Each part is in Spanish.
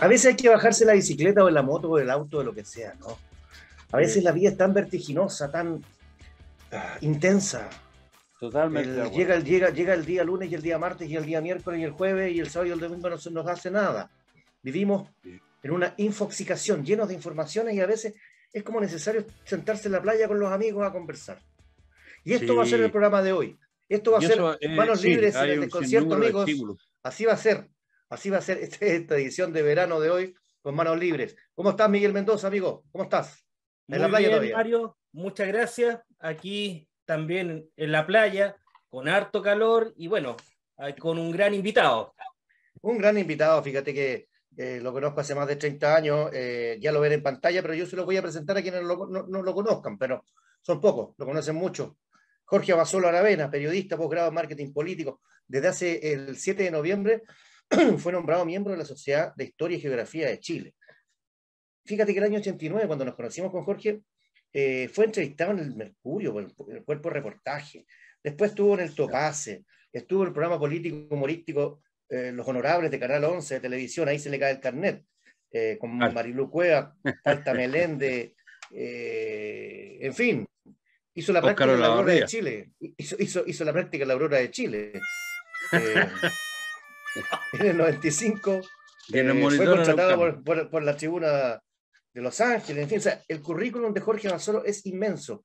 A veces hay que bajarse la bicicleta o la moto o el auto o lo que sea, ¿no? A veces la vida es tan vertiginosa, tan ah, intensa. Totalmente. llega, el día lunes y el día martes y el día miércoles y el jueves y el sábado y el domingo no se nos hace nada. Vivimos en una infoxicación, llenos de informaciones y a veces es como necesario sentarse en la playa con los amigos a conversar. Y esto va a ser el programa de hoy. Esto va a ser en eh, Manos Libres en el concierto, amigos. Así va a ser. Así va a ser esta edición de verano de hoy con manos libres. ¿Cómo estás, Miguel Mendoza, amigo? ¿Cómo estás? En la playa todavía. Mario, muchas gracias. Aquí también en la playa, con harto calor y bueno, con un gran invitado. Un gran invitado, fíjate que eh, lo conozco hace más de 30 años, eh, ya lo veré en pantalla, pero yo se lo voy a presentar a quienes no, no, lo conozcan, pero son pocos, lo conocen mucho. Jorge Abasolo Aravena, periodista, posgrado en marketing político, desde hace el 7 de noviembre fue nombrado miembro de la Sociedad de Historia y Geografía de Chile. Fíjate que el año 89, cuando nos conocimos con Jorge, eh, fue entrevistado en el Mercurio, en el, cuerpo de reportaje. Después estuvo en el Topase, estuvo en el programa político humorístico eh, Los Honorables de Canal 11 de televisión, ahí se le cae el carnet, eh, con Marilu Cueva, Melende, Melende en fin. Hizo la práctica de la Aurora de Chile. Hizo, la práctica de la Aurora de Chile. en el 95. Eh, fue contratado por, la tribuna de Los Ángeles. En fin, el currículum de Jorge Basolo es inmenso.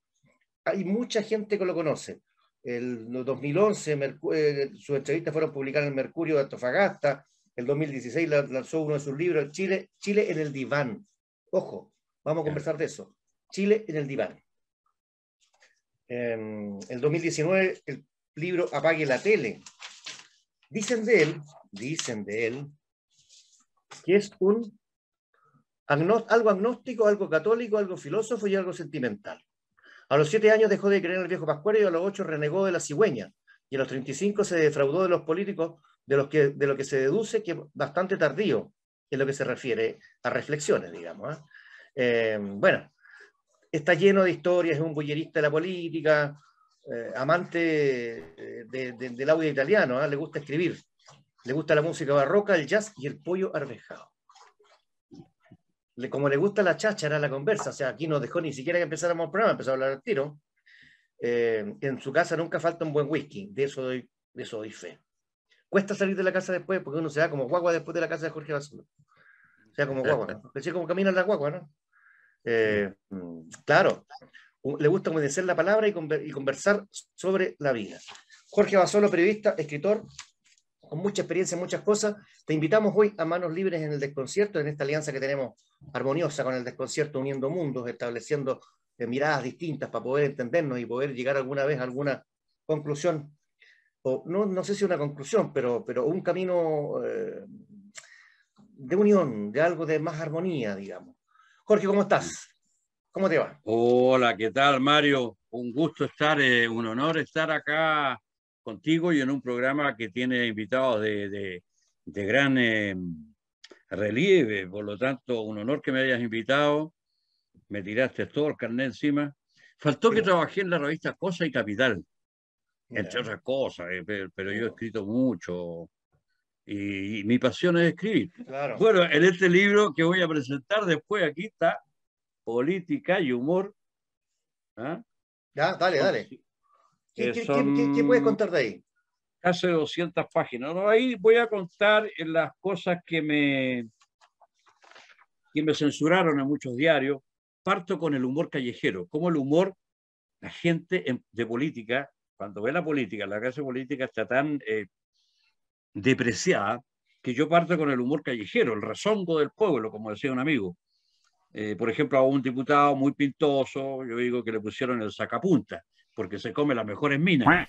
Hay mucha gente que lo conoce. El 2011 eh, sus entrevistas fueron publicadas en el Mercurio de Antofagasta. El 2016 lanzó uno de sus libros, Chile, en el diván. Ojo, vamos a conversar de eso. Chile en el diván. En em, el 2019 el libro Apague la tele, Dicen de él, dicen de él, que es un algo agnóstico, algo católico, algo filósofo y algo sentimental. A los siete años dejó de creer en el viejo Pascuario y a los ocho renegó de la cigüeña. Y a los 35 se defraudó de los políticos, de, los que, de lo que se deduce que bastante tardío en lo que se refiere a reflexiones, digamos. ¿ah? Eh, bueno, está lleno de historias, es un bullerista de la política, eh, amante eh, del audio italiano, ¿eh? le gusta escribir, le gusta la música barroca, el jazz y el pollo arvejado. Le, como le gusta la cháchara, la conversa, o sea, aquí no dejó ni siquiera que empezáramos el programa, empezó a hablar al tiro. en su casa nunca falta un buen whisky, de eso doy, fe. Cuesta salir de la casa después porque uno se da como guagua después de la casa de Jorge Basura O sea, como guagua, ¿no? Pensé como camina la guagua, ¿no? claro, le gusta humedecer la palabra y, conversar sobre la vida. Jorge Basolo, periodista, escritor, con mucha experiencia en muchas cosas. Te invitamos hoy a Manos Libres en el Desconcierto, en esta alianza que tenemos armoniosa con el Desconcierto, uniendo mundos, estableciendo eh, miradas distintas para poder entendernos y poder llegar alguna vez a alguna conclusión, o no, no sé si una conclusión, pero, pero un camino eh, de unión, de algo de más armonía, digamos. Jorge, ¿cómo estás? ¿Cómo te va? Hola, ¿qué tal, Mario? Un gusto estar, eh, un honor estar acá contigo y en un programa que tiene invitados de, de, gran em, relieve. Por lo tanto, un honor que me hayas invitado. Me tiraste todo el carnet encima. Faltó que trabajé en la revista Cosa y Capital, entre otras cosas, eh, pero, yo he escrito mucho. Y, mi pasión es escribir. Claro. Bueno, en este libro que voy a presentar después aquí está política y humor. ¿ah? Ya, dale, dale. Eh, ¿Qué, qué, puedes contar de ahí? Casi 200 páginas. ahí voy a contar eh, las cosas que me, que me censuraron en muchos diarios. Parto con el humor callejero, como el humor, la gente de política, cuando ve la política, la clase política está tan eh, depreciada que yo parto con el humor callejero, el rezongo del pueblo, como decía un amigo. Eh, por ejemplo, a un diputado muy pintoso, yo digo que le pusieron el sacapunta, porque se come las mejores minas.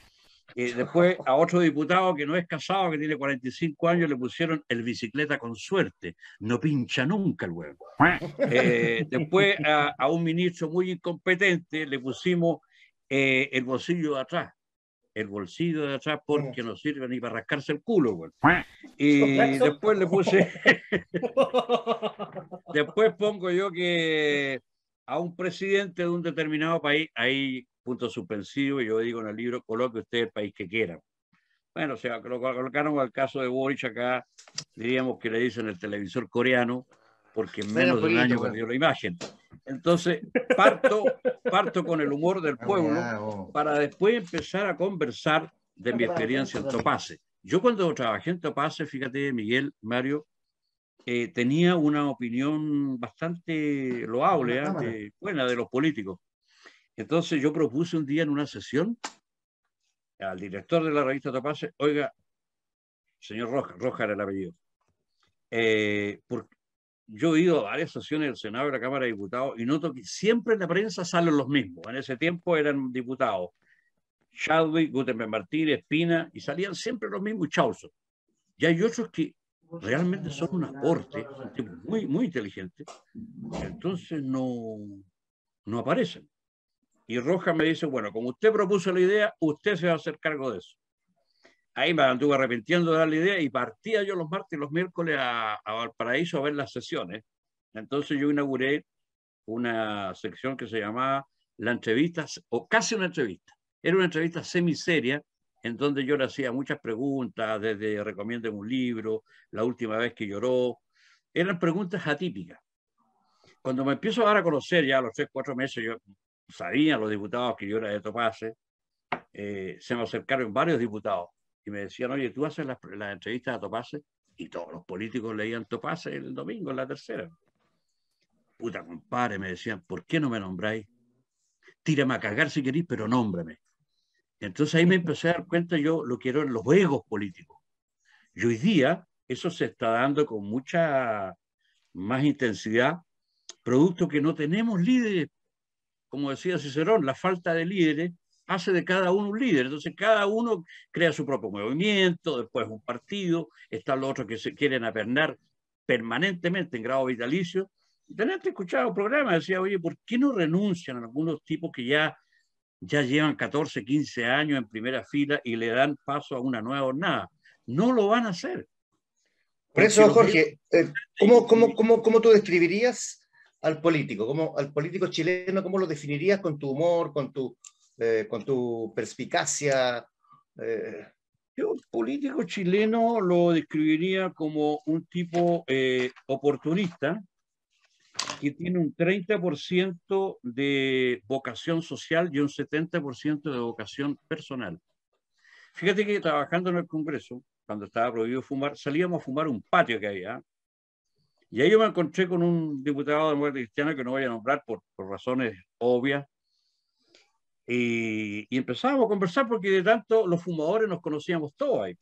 Eh, después, a otro diputado que no es casado, que tiene 45 años, le pusieron el bicicleta con suerte. No pincha nunca el huevo. Eh, después, a, a, un ministro muy incompetente, le pusimos eh, el bolsillo de atrás el bolsillo de atrás porque no sirve ni para rascarse el culo, güey. Y después le puse. después pongo yo que a un presidente de un determinado país, ahí punto suspensivo, yo digo en el libro, coloque usted el país que quiera. Bueno, o sea, colocaron al caso de Boric acá, diríamos que le dicen el televisor coreano, porque en menos de un año perdió la imagen. Entonces, parto, parto con el humor del ah, pueblo oh. para después empezar a conversar de mi experiencia en Topase. Yo cuando trabajé en Topase, fíjate, Miguel, Mario, eh, tenía una opinión bastante loable, ¿eh? buena de los políticos. Entonces yo propuse un día en una sesión al director de la revista Topase, oiga, señor Rojas, Roja era el apellido, eh, por, yo he ido a varias sesiones del Senado y de la Cámara de Diputados y noto que siempre en la prensa salen los mismos. En ese tiempo eran diputados Chadwick, Gutenberg Martínez, Espina, y salían siempre los mismos Chausson. Y hay otros que realmente son un aporte, muy, muy inteligente entonces no, no aparecen. Y Roja me dice, bueno, como usted propuso la idea, usted se va a hacer cargo de eso ahí me anduve arrepintiendo de la idea y partía yo los martes y los miércoles a, a Valparaíso a ver las sesiones. Entonces yo inauguré una sección que se llamaba la entrevista, o casi una entrevista. Era una entrevista semiseria en donde yo le hacía muchas preguntas, desde recomienden un libro, la última vez que lloró. Eran preguntas atípicas. Cuando me empiezo a dar a conocer, ya a los tres, cuatro meses, yo sabía los diputados que yo era de Topase, eh, se me acercaron varios diputados y me decían, oye, tú haces las, entrevistas a Topase, y todos los políticos leían Topase el domingo en la tercera. Puta compadre, me decían, ¿por qué no me nombráis? Tíreme a cagar si queréis, pero nómbrame. Entonces ahí me empecé a dar cuenta yo lo quiero en los egos políticos. Y hoy día eso se está dando con mucha más intensidad, producto que no tenemos líderes. Como decía Cicerón, la falta de líderes hace de cada uno un líder. Entonces cada uno crea su propio movimiento, después un partido, están los otros que se quieren apernar permanentemente en grado vitalicio. Tenerte escuchado programa decía, oye, ¿por qué no renuncian a algunos tipos que ya, ya llevan 14, 15 años en primera fila y le dan paso a una nueva jornada? No lo van a hacer. Por eso, Jorge, eh, ¿cómo, cómo, tú describirías al político, ¿Cómo, al político chileno, ¿cómo lo definirías con tu humor, con tu, eh, con tu perspicacia. Eh. Yo, político chileno, lo describiría como un tipo eh, oportunista que tiene un 30% de vocación social y un 70% de vocación personal. Fíjate que trabajando en el Congreso, cuando estaba prohibido fumar, salíamos a fumar un patio que había. Y ahí yo me encontré con un diputado de Muerte Cristiana que no voy a nombrar por, por razones obvias, y, empezábamos a conversar porque de tanto los fumadores nos conocíamos todos ahí.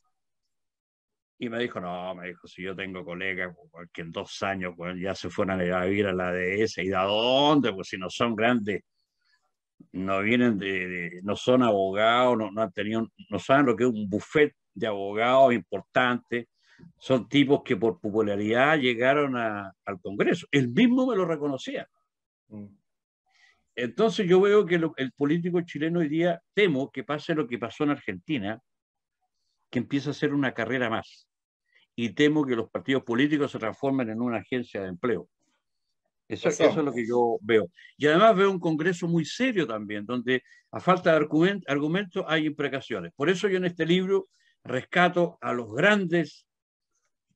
Y me dijo, no, me dijo, si yo tengo colegas pues, que en dos años pues, ya se fueron a vivir a la D.S. ¿y ¿da dónde? Pues si no son grandes, no vienen de, no son abogados, no, han tenido, no saben lo que es un buffet de abogados importante. Son tipos que por popularidad llegaron al Congreso. Él mismo me lo reconocía. Mm. Entonces yo veo que el político chileno hoy día, temo que pase lo que pasó en Argentina, que empieza a ser una carrera más. Y temo que los partidos políticos se transformen en una agencia de empleo. Eso, es lo que yo veo. Y además veo un Congreso muy serio también, donde a falta de argumentos hay imprecaciones. Por eso yo en este libro rescato a los grandes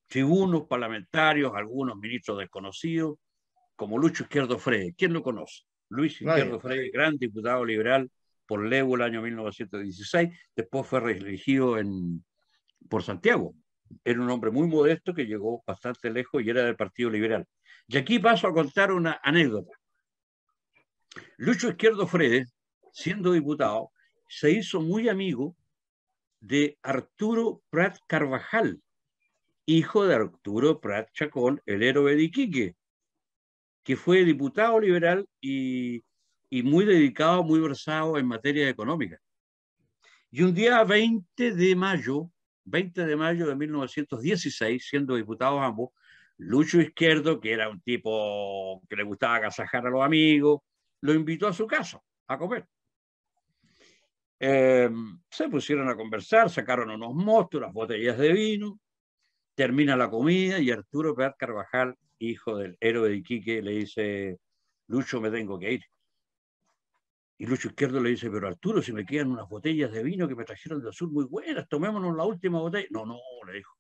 tribunos parlamentarios, algunos ministros desconocidos, como Lucho Izquierdo Frey. ¿Quién lo conoce? Luis Izquierdo Freire, gran diputado liberal por Levo el año 1916, después fue reelegido en, por Santiago. Era un hombre muy modesto que llegó bastante lejos y era del Partido Liberal. Y aquí paso a contar una anécdota. Lucho Izquierdo Freire, siendo diputado, se hizo muy amigo de Arturo Prat Carvajal, hijo de Arturo Prat Chacón, el héroe de Iquique, que fue diputado liberal y, muy dedicado, muy versado en materia económica. Y un día 20 de mayo, 20 de mayo de 1916, siendo diputados ambos, Lucho Izquierdo, que era un tipo que le gustaba agasajar a los amigos, lo invitó a su casa a comer. Eh, se pusieron a conversar, sacaron unos mostos, botellas de vino, termina la comida y Arturo Pérez Carvajal hijo del héroe de Iquique, le dice, Lucho, me tengo que ir. Y Lucho Izquierdo le dice, pero Arturo, si me quedan unas botellas de vino que me trajeron del sur muy buenas, tomémonos la última botella. No, no, le dijo,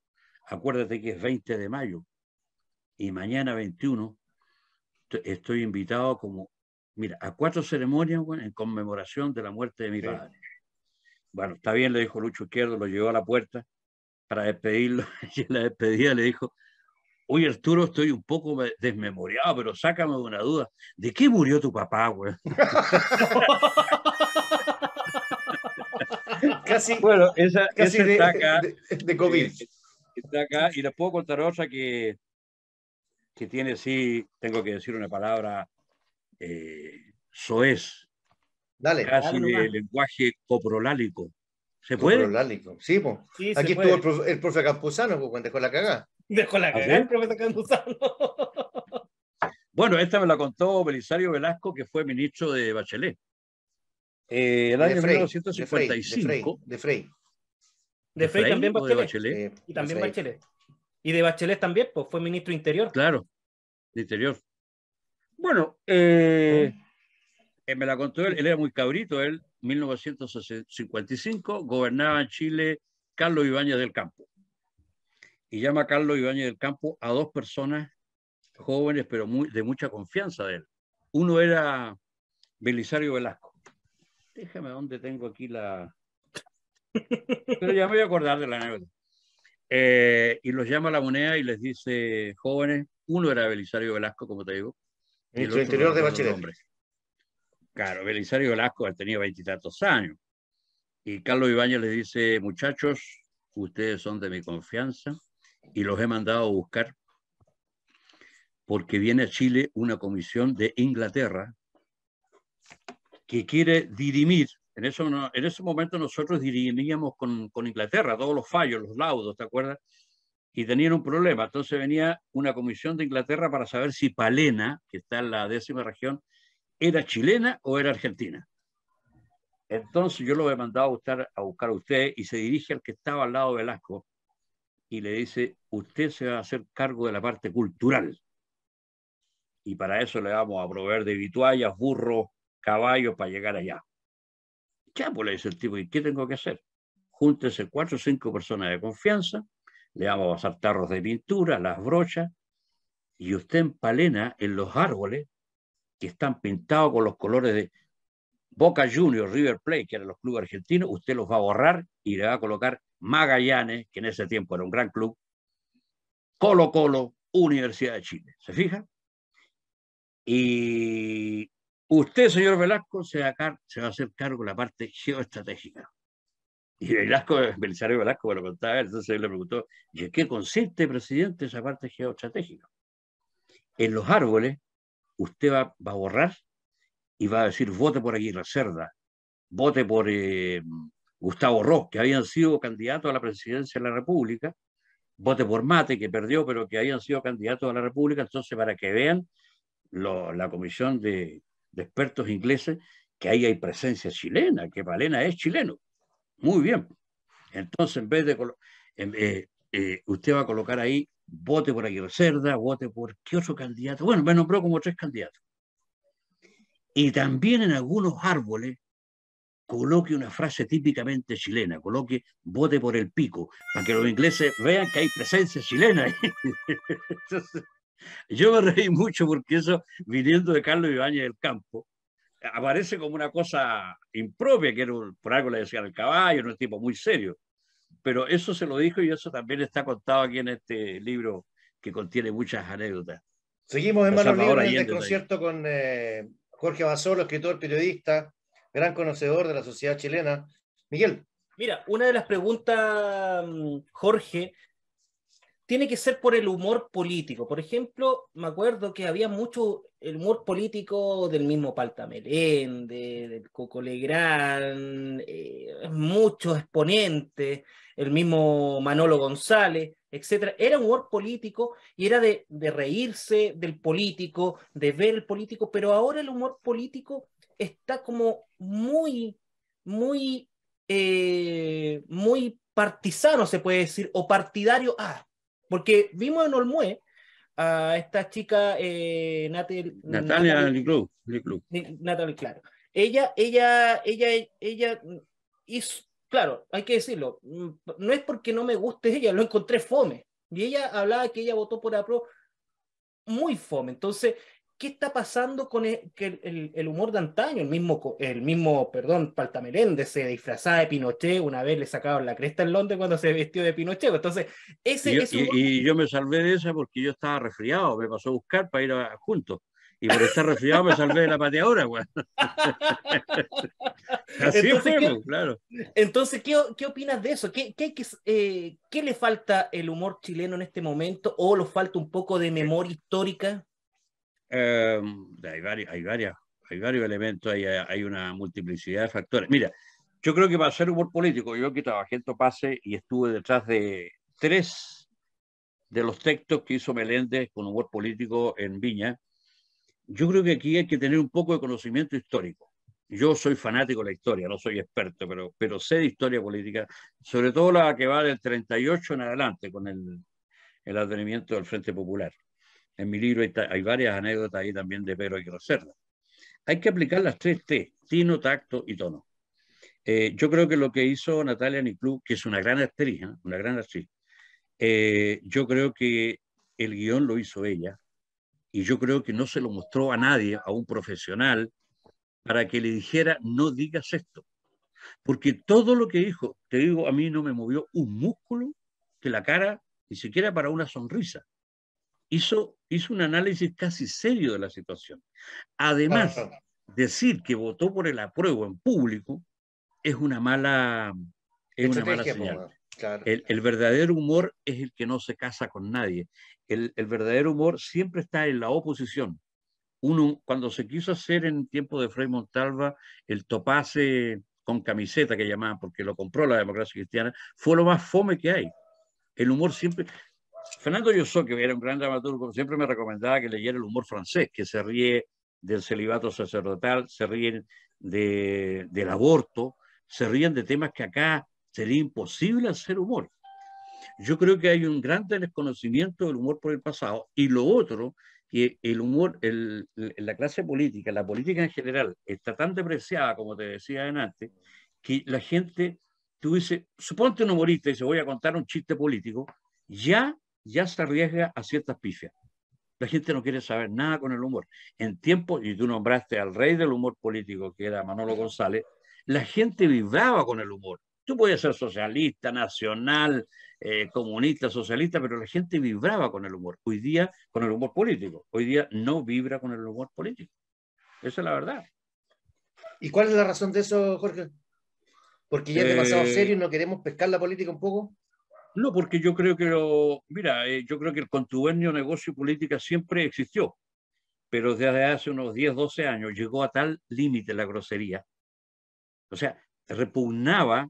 acuérdate que es 20 de mayo y mañana 21 estoy invitado como, mira, a cuatro ceremonias en conmemoración de la muerte de mi padre. Bueno, está bien, le dijo Lucho Izquierdo, lo llevó a la puerta para despedirlo y en la despedida le dijo, Oye, Arturo, estoy un poco desmemoriado, pero sácame de una duda. ¿De qué murió tu papá, güey? casi. Bueno, esa, casi de, está acá. De, COVID. está acá. Y les puedo contar otra que, que tiene, sí, tengo que decir una palabra eh, soez. Dale. Casi de lenguaje coprolálico. ¿Se puede? Coprolálico. Sí, pues. Aquí estuvo el profe, el profe Campuzano pues, cuando dejó la cagada dejo la pero ¿Ah, Bueno, esta me la contó Belisario Velasco, que fue ministro de Bachelet. Eh, el año de 1955. De Frey. De Frey, de también Bachelet. y también Bachelet. Y de Bachelet también, pues fue ministro interior. Claro, de interior. Bueno, eh, eh, me la contó él, él era muy cabrito, él, 1955, gobernaba en Chile Carlos Ibáñez del Campo y llama Carlos Ibáñez del Campo a dos personas jóvenes, pero muy, de mucha confianza de él. Uno era Belisario Velasco. Déjame dónde tengo aquí la... Pero ya me voy a acordar de la anécdota. Eh, y los llama a la moneda y les dice, jóvenes, uno era Belisario Velasco, como te digo. En su interior de bachillerato. Claro, Belisario Velasco tenía veintitantos años. Y Carlos Ibáñez les dice, muchachos, ustedes son de mi confianza, y los he mandado a buscar porque viene a Chile una comisión de Inglaterra que quiere dirimir. En, eso, en ese momento nosotros dirimíamos con, Inglaterra todos los fallos, los laudos, ¿te acuerdas? Y tenían un problema. Entonces venía una comisión de Inglaterra para saber si Palena, que está en la décima región, era chilena o era argentina. Entonces yo lo he mandado a buscar a, buscar a usted y se dirige al que estaba al lado de Velasco, y le dice, usted se va a hacer cargo de la parte cultural. Y para eso le vamos a proveer de vituallas, burros, caballos para llegar allá. Ya, pues le dice el tipo, ¿y qué tengo que hacer? Júntese cuatro o cinco personas de confianza, le vamos a pasar tarros de pintura, las brochas, y usted empalena en los árboles que están pintados con los colores de, Boca Juniors, River Plate, que eran los clubes argentinos, usted los va a borrar y le va a colocar Magallanes, que en ese tiempo era un gran club, Colo Colo, Universidad de Chile. ¿Se fija? Y usted, señor Velasco, se va a, hacer cargo de la parte geoestratégica. Y Velasco, Belisario Velasco me lo contaba, entonces él le preguntó, ¿y en qué consiste, presidente, esa parte geoestratégica? En los árboles, usted va a borrar y va a decir, vote por Aguirre Cerda, vote por eh, Gustavo Ross, que habían sido candidatos a la presidencia de la República, vote por Mate, que perdió, pero que habían sido candidatos a la República, entonces para que vean la comisión de, expertos ingleses, que ahí hay presencia chilena, que Valena es chileno. Muy bien. Entonces, en vez de... Eh, eh, usted va a colocar ahí, vote por Aguirre Cerda, vote por qué otro candidato. Bueno, me nombró como tres candidatos y también en algunos árboles coloque una frase típicamente chilena, coloque bote por el pico, para que los ingleses vean que hay presencia chilena. Ahí. yo me reí mucho porque eso, viniendo de Carlos Ibáñez del Campo, aparece como una cosa impropia, que era por algo le decían al caballo, no es tipo muy serio. Pero eso se lo dijo y eso también está contado aquí en este libro que contiene muchas anécdotas. Seguimos en manos libres el concierto con eh, Jorge Basolo, escritor, periodista, gran conocedor de la sociedad chilena. Miguel. Mira, una de las preguntas, mm, Jorge, tiene que ser por el humor político. Por ejemplo, me acuerdo que había mucho el humor político del mismo Palta del Coco Legrand, eh, muchos exponentes, el mismo Manolo González, etcétera, era humor político y era de, reírse del político, de ver el político, pero ahora el humor político está como muy, muy, eh, muy partisano, se puede decir, o partidario ah Porque vimos en Olmue a esta chica, eh, Natalia, Natalia claro. Ella, ella, ella, ella hizo, claro, hay que decirlo, mm, no es porque no me guste ella, lo encontré fome. Y ella hablaba que ella votó por APRO muy fome. Entonces, ¿qué está pasando con e-, el, humor de antaño? El mismo, el mismo, perdón, Paltameléndez se disfrazaba de Pinochet, una vez le sacaban la cresta en Londres cuando se vestió de Pinochet. Entonces, ese... Y yo, yo me salvé de esa porque yo estaba resfriado, me pasó a buscar para ir juntos y por estar resfriado me salvé de la pateadora, güey. Así es, pues, claro. Entonces, ¿qué, opinas de eso? Eh, ¿Qué, le falta el humor chileno en este momento? ¿O le falta un poco de memoria histórica? Em, hay, varios, hay, hay varios elementos, hay, una multiplicidad de factores. Mira, yo creo que para ser humor político, yo que trabajé en Pase y estuve detrás de tres de los textos que hizo Meléndez con humor político en Viña, yo creo que aquí hay que tener un poco de conocimiento histórico. Yo soy fanático de la historia, no soy experto, pero, pero sé de historia política, sobre todo la que va del 38 en adelante con el, advenimiento del Frente Popular. En mi libro hay, varias anécdotas ahí también de Pedro y Hay que aplicar las tres T, tino, tacto y tono. Eh, yo creo que lo que hizo Natalia Niclú, que es una gran actriz, ¿eh? una gran actriz, eh, yo creo que el guión lo hizo ella, y yo creo que no se lo mostró a nadie, a un profesional, para que le dijera, no digas esto. Porque todo lo que dijo, te digo, a mí no me movió un músculo que la cara, ni siquiera para una sonrisa. Hizo, hizo un análisis casi serio de la situación. Además, decir que votó por el apruebo en público es una mala, es una mala señal. El, verdadero humor es el que no se casa con nadie. El, verdadero humor siempre está en la oposición. Uno, cuando se quiso hacer en tiempo de Frei Montalva el topase con camiseta que llamaban, porque lo compró la democracia cristiana, fue lo más fome que hay. El humor siempre... Fernando Yoso, que era un gran dramaturgo, siempre me recomendaba que leyera el humor francés, que se ríe del celibato sacerdotal, se ríen del aborto, se ríen de temas que acá sería imposible hacer humor. Yo creo que hay un gran desconocimiento del humor por el pasado y lo otro, que el humor, la clase política, la política en general, está tan depreciada, como te decía antes, que la gente, tú dices, suponte un humorista y se voy a contar un chiste político, ya, ya se arriesga a ciertas pifias. La gente no quiere saber nada con el humor. En tiempo, y tú nombraste al rey del humor político, que era Manolo González, la gente vibraba con el humor. Tú podías ser socialista, nacional, eh, comunista, socialista, pero la gente vibraba con el humor. Hoy día, con el humor político. Hoy día no vibra con el humor político. Esa es la verdad. ¿Y cuál es la razón de eso, Jorge? ¿Porque ya te pasamos eh, serio y no queremos pescar la política un poco? No, porque yo creo que lo, mira, eh, yo creo que el contubernio negocio y política siempre existió, pero desde hace unos 10, 12 años llegó a tal límite la grosería. O sea, repugnaba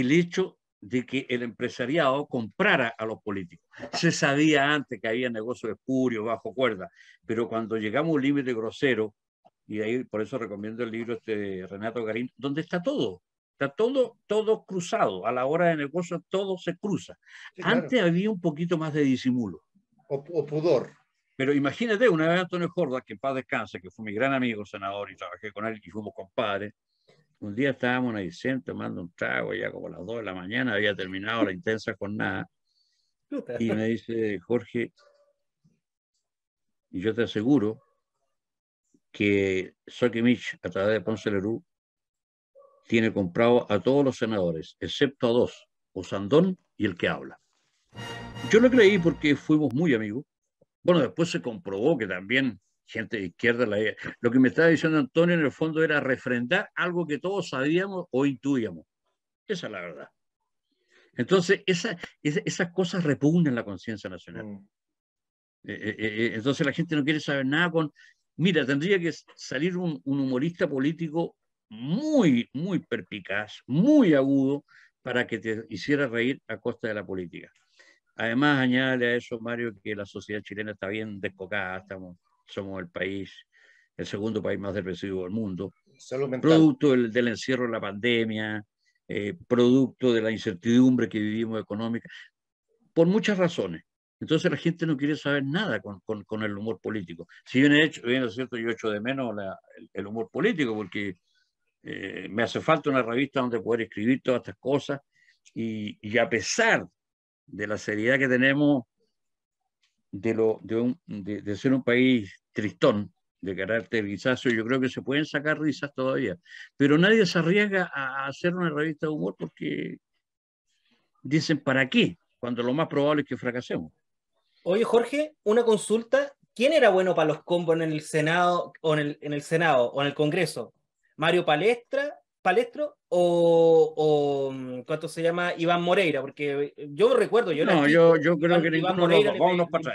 el hecho de que el empresariado comprara a los políticos. Se sabía antes que había negocios espurios, bajo cuerda, pero cuando llegamos a un límite grosero, y ahí por eso recomiendo el libro este de Renato Garín, donde está todo, está todo, todo cruzado, a la hora de negocios todo se cruza. Antes había un poquito más de disimulo. o, pudor. Pero imagínate, una vez Antonio Jorda, que en paz descanse, que fue mi gran amigo, senador, y trabajé con él y fuimos compadres, un día estábamos en Aysén tomando un trago, ya como a las 2 de la mañana, había terminado la intensa jornada, y me dice, Jorge, yo te aseguro que Sokimich, a través de Ponce Lerú, tiene comprado a todos los senadores, excepto a dos, Osandón y el que habla. Yo lo creí porque fuimos muy amigos. Bueno, después se comprobó que también gente de izquierda, lo que me estaba diciendo Antonio en el fondo era refrendar algo que todos sabíamos o intuíamos. Esa es la verdad. Entonces, esas cosas repugnan la conciencia nacional. Mm. Eh, eh, eh, entonces la gente no quiere saber nada con... Mira, tendría que salir un, humorista político muy, muy perpicaz, muy agudo, para que te hiciera reír a costa de la política. Además, añade a eso, Mario, que la sociedad chilena está bien descocada, estamos somos el país, el segundo país más depresivo del mundo, producto del, encierro de la pandemia, eh, producto de la incertidumbre que vivimos económica, por muchas razones. Entonces la gente no quiere saber nada con, con, el humor político. Si bien, he hecho, bien es cierto, yo echo de menos el, humor político porque eh, me hace falta una revista donde poder escribir todas estas cosas y, y a pesar de la seriedad que tenemos, de, lo, de, de, ser un país tristón, de carácter grisáceo, yo creo que se pueden sacar risas todavía. Pero nadie se arriesga a hacer una revista de humor porque dicen, ¿para qué? Cuando lo más probable es que fracasemos. Oye, Jorge, una consulta. ¿Quién era bueno para los combos en el Senado o en el, en el Senado o en el Congreso? ¿Mario Palestra Palestro o, mm, ¿cuánto se llama? Iván Moreira, porque eh, yo recuerdo, yo No, yo, yo creo que Iván Moreira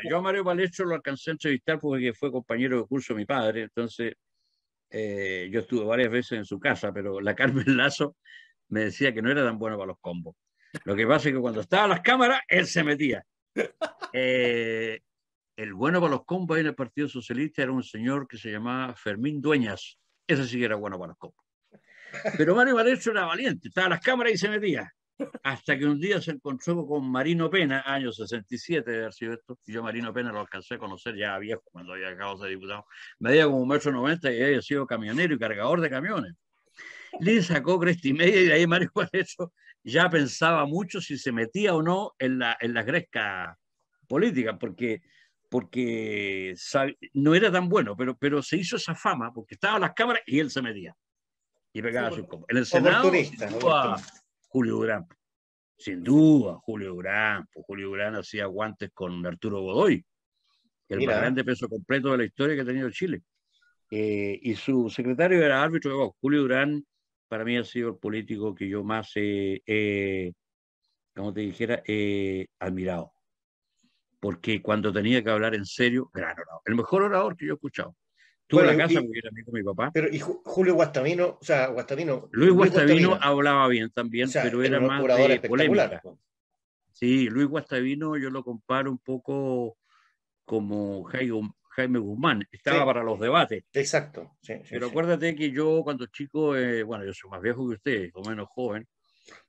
Yo a Mario Palestro lo alcancé a entrevistar porque fue compañero de curso de mi padre, entonces eh, yo estuve varias veces en su casa, pero la Carmen Lazo me decía que no era tan bueno para los combos. Lo que pasa es que cuando estaba las cámaras, él se metía. Eh, el bueno para los combos en el Partido Socialista era un señor que se llamaba Fermín Dueñas. Ese sí que era bueno para los combos. Pero Mario Valencio era valiente, estaba a las cámaras y se metía. Hasta que un día se encontró con Marino Pena, año 67 de haber sido esto. Y yo Marino Pena lo alcancé a conocer ya viejo, cuando había acabado de ser diputado. Medía como un metro noventa y había sido camionero y cargador de camiones. Le sacó cresta y media y ahí Mario Valencio ya pensaba mucho si se metía o no en la, en la gresca política, porque porque no era tan bueno, pero, pero se hizo esa fama porque estaba en las cámaras y él se metía y pegaba En el Senado, Julio Durán. Sin duda, Julio Durán. Pues Julio Durán hacía guantes con Arturo Godoy, el más grande peso completo de la historia que ha tenido Chile. Eh, y su secretario era árbitro de Julio Durán, para mí ha sido el político que yo más como te dijera, eh, admirado. Porque cuando tenía que hablar en serio, gran orador. El mejor orador que yo he escuchado la casa mi papá. Pero, y Julio Guastavino o sea, Guastavino Luis Guastavino hablaba bien también, pero era, más de polémica. Sí, Luis Guastavino yo lo comparo un poco como Jaime Guzmán, estaba para los debates. Exacto. pero acuérdate que yo cuando chico, eh, bueno, yo soy más viejo que usted, o menos joven.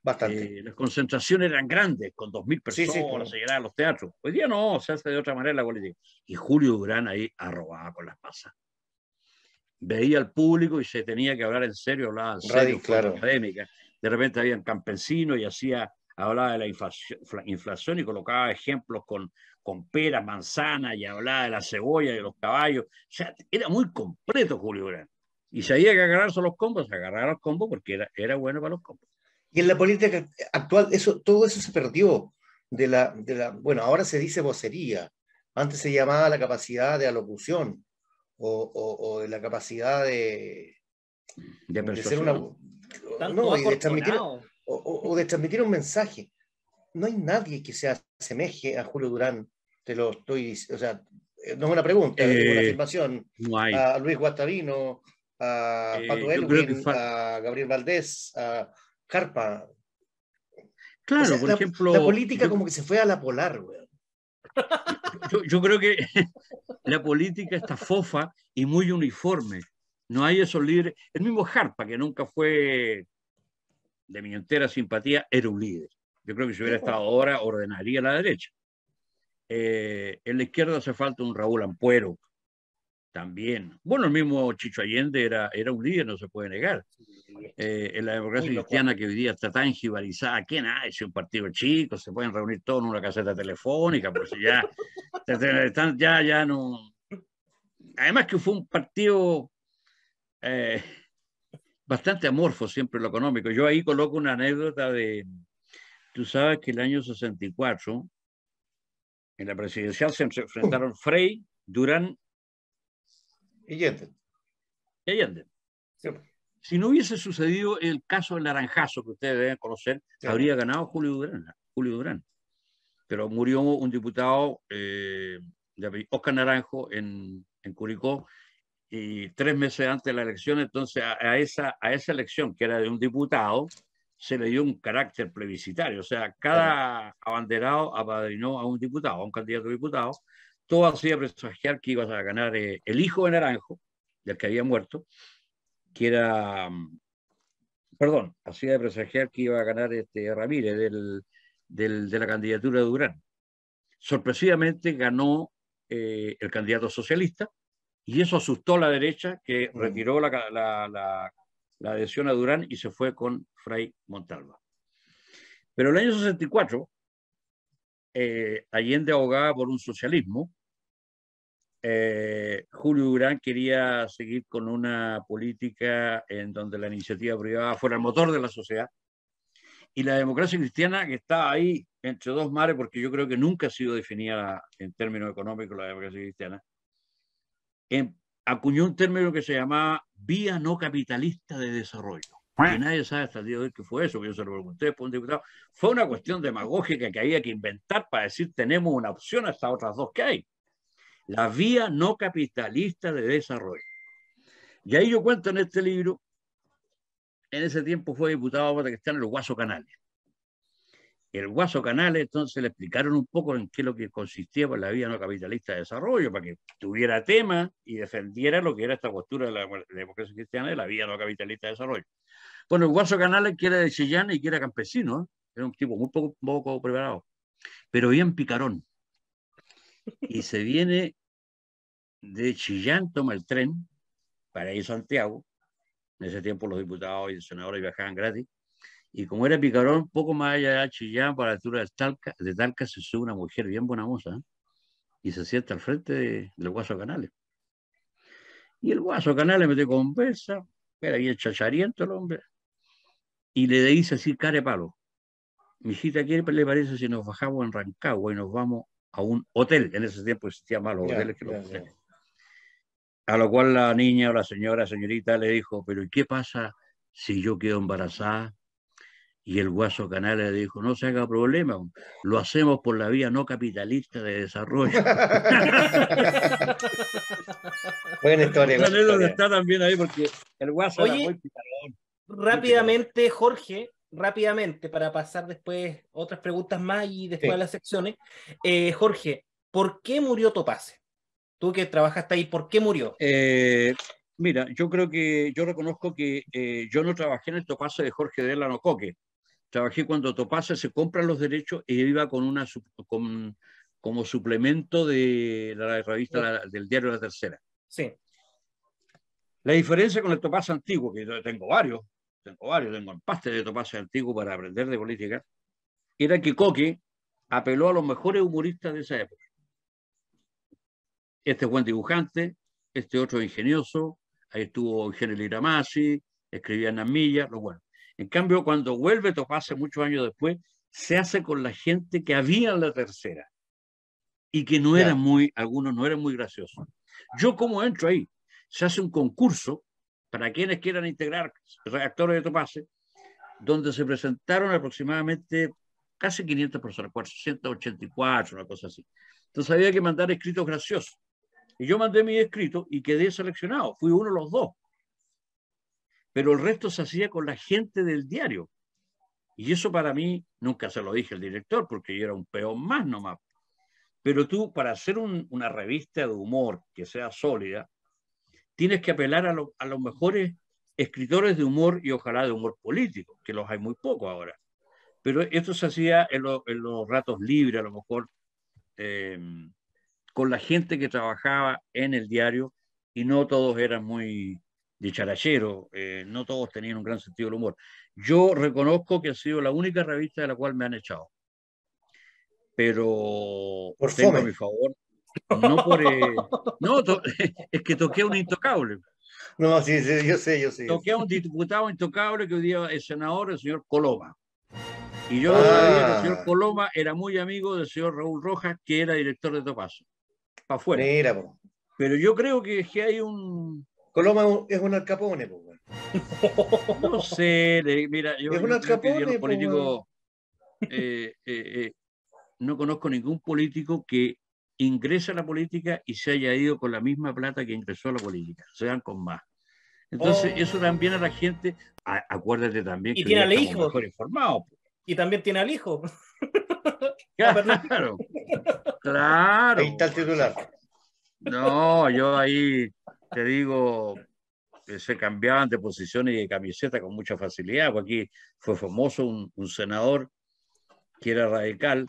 Bastante. Eh, las concentraciones eran grandes, con dos mil personas, cuando se llenaban los teatros. Hoy día no, se hace de otra manera la política. Y Julio Durán ahí arrobaba con las pasas veía al público y se tenía que hablar en serio, hablaba en serio, Radio, académica. De repente había habían campesino y hacía, hablaba de la inflación, y colocaba ejemplos con, con peras, manzanas y hablaba de la cebolla y de los caballos. O sea, era muy completo Julio Gran. Y si había que agarrarse los combos, agarrar los combos porque era, era bueno para los combos. Y en la política actual, eso, todo eso se perdió. De la, de la, bueno, ahora se dice vocería. Antes se llamaba la capacidad de alocución o, de la capacidad de, de, ser una... No, o, de transmitir un mensaje. No hay nadie que se asemeje a Julio Durán, te lo estoy o sea, eh, no es una pregunta, es una eh, afirmación. A Luis Guatavino a eh, Pato a Gabriel Valdés, a Carpa. Claro, por ejemplo. La política como que se fue a la polar, güey yo, creo que la política está fofa y muy uniforme. No hay esos líderes. El mismo Jarpa que nunca fue de mi entera simpatía, era un líder. Yo creo que si hubiera estado ahora, ordenaría la derecha. Eh, en la izquierda hace falta un Raúl Ampuero también. Bueno, el mismo Chicho Allende era, era un líder, no se puede negar. Eh, en la democracia cristiana que hoy día está tan jibarizada, ¿quién hay? Si un partido chico, se pueden reunir todos en una caseta telefónica, pues ya, ya, ya, ya no. Además que fue un partido eh, bastante amorfo siempre lo económico. Yo ahí coloco una anécdota de, tú sabes que el año 64, en la presidencial se enfrentaron Frey, Durán y Allende. Y Allende. Sí. Si no hubiese sucedido el caso del naranjazo que ustedes deben conocer, habría ganado Julio Durán, Julio Durán. Pero murió un diputado, eh, Oscar Naranjo, en, Curicó, y tres meses antes de la elección, entonces a, esa, a esa elección, que era de un diputado, se le dio un carácter plebiscitario. O sea, cada abanderado apadrinó a un diputado, a un candidato a diputado. Todo hacía presagiar que ibas a ganar eh, el hijo de Naranjo, del que había muerto, que era, perdón, hacía de presagiar que iba a ganar este Ramírez de la candidatura de Durán. Sorpresivamente ganó eh, el candidato socialista y eso asustó a la derecha que retiró la, adhesión a Durán y se fue con Fray Montalva. Pero en el año 64, eh, Allende ahogaba por un socialismo eh, Julio Durán quería seguir con una política en donde la iniciativa privada fuera el motor de la sociedad y la democracia cristiana que está ahí entre dos mares, porque yo creo que nunca ha sido definida en términos económicos la democracia cristiana, acuñó un término que se llamaba vía no capitalista de desarrollo. Que nadie sabe hasta el día de hoy qué fue eso, que yo se lo pregunté un diputado. Fue una cuestión demagógica que había que inventar para decir tenemos una opción hasta otras dos que hay la vía no capitalista de desarrollo. Y ahí yo cuento en este libro, en ese tiempo fue diputado para que están los Guaso Canales. El Guaso Canales, entonces le explicaron un poco en qué lo que consistía la vía no capitalista de desarrollo, para que tuviera tema y defendiera lo que era esta postura de la democracia cristiana de la vía no capitalista de desarrollo. Bueno, el Guaso Canales, que era de Chillán y que era campesino, ¿eh? era un tipo muy poco, poco preparado, pero bien picarón y se viene de Chillán, toma el tren para ir a Santiago. En ese tiempo los diputados y senadores viajaban gratis. Y como era Picarón, poco más allá de Chillán, para la altura de Talca, de Talca se sube una mujer bien buena moza ¿eh? y se sienta al frente del Guaso Canales. Y el Guaso Canales mete conversa, era bien chachariento el hombre, y le dice así, care palo, mijita, ¿qué le parece si nos bajamos en Rancagua y nos vamos a un hotel. En ese tiempo se más los hoteles que los hoteles. A lo cual la niña o la señora, señorita, le dijo, pero ¿y qué pasa si yo quedo embarazada? Y el guaso Canales le dijo, no se haga problema, lo hacemos por la vía no capitalista de desarrollo. buena historia. Es donde está también ahí porque el guaso Oye, rápidamente, Jorge, rápidamente para pasar después otras preguntas más y después a las secciones. Eh, Jorge, ¿por qué murió Topase? Tú que trabajaste ahí, ¿por qué murió? Eh, mira, yo creo que yo reconozco que eh, yo no trabajé en el Topase de Jorge Delano Coque. Trabajé cuando Topase se compran los derechos y iba con una con, como suplemento de la revista del diario La Tercera. Sí. La diferencia con el Topase antiguo, que yo tengo varios, tengo varios, tengo el pastel de topase Antiguo para aprender de política, era que Coque apeló a los mejores humoristas de esa época. Este buen dibujante, este otro ingenioso, ahí estuvo Eugenio Liramasi, escribía Namilla, lo bueno. En cambio, cuando vuelve Topase muchos años después, se hace con la gente que había en la tercera y que no eran muy, algunos no eran muy graciosos. Yo cómo entro ahí, se hace un concurso para quienes quieran integrar reactores de Topase, donde se presentaron aproximadamente casi 500 personas, 484, una cosa así. Entonces había que mandar escritos graciosos. Y yo mandé mi escrito y quedé seleccionado. Fui uno de los dos. Pero el resto se hacía con la gente del diario. Y eso para mí, nunca se lo dije al director, porque yo era un peón más nomás. Pero tú, para hacer una revista de humor que sea sólida, tienes que apelar a, los mejores escritores de humor y ojalá de humor político, que los hay muy pocos ahora. Pero esto se hacía en, los ratos libres, a lo mejor, em, con la gente que trabajaba en el diario y no todos eran muy dicharacheros, eh, no todos tenían un gran sentido del humor. Yo reconozco que ha sido la única revista de la cual me han echado. Pero Por tengo mi favor, no por. Eh, no, es que toqué a un intocable. No, sí, sí, yo sé, yo sé. Toqué a un diputado intocable que hoy día es senador, el señor Coloma. Y yo ah. sabía que el señor Coloma era muy amigo del señor Raúl Rojas, que era director de Topaso. Para afuera. Mira, Pero yo creo que, es que hay un. Coloma es un alcapone, po. No sé, mira, yo, es un alcapone, eh, eh, no conozco ningún político que ingresa a la política y se haya ido con la misma plata que ingresó a la política, o sean con más. Entonces, oh. eso también a la gente, acuérdate también que tiene al hijo. mejor informado. Y también tiene al hijo. Claro, claro. Ahí está el titular. No, yo ahí te digo, que se cambiaban de posiciones y de camiseta con mucha facilidad. Aquí fue famoso un, un senador que era radical,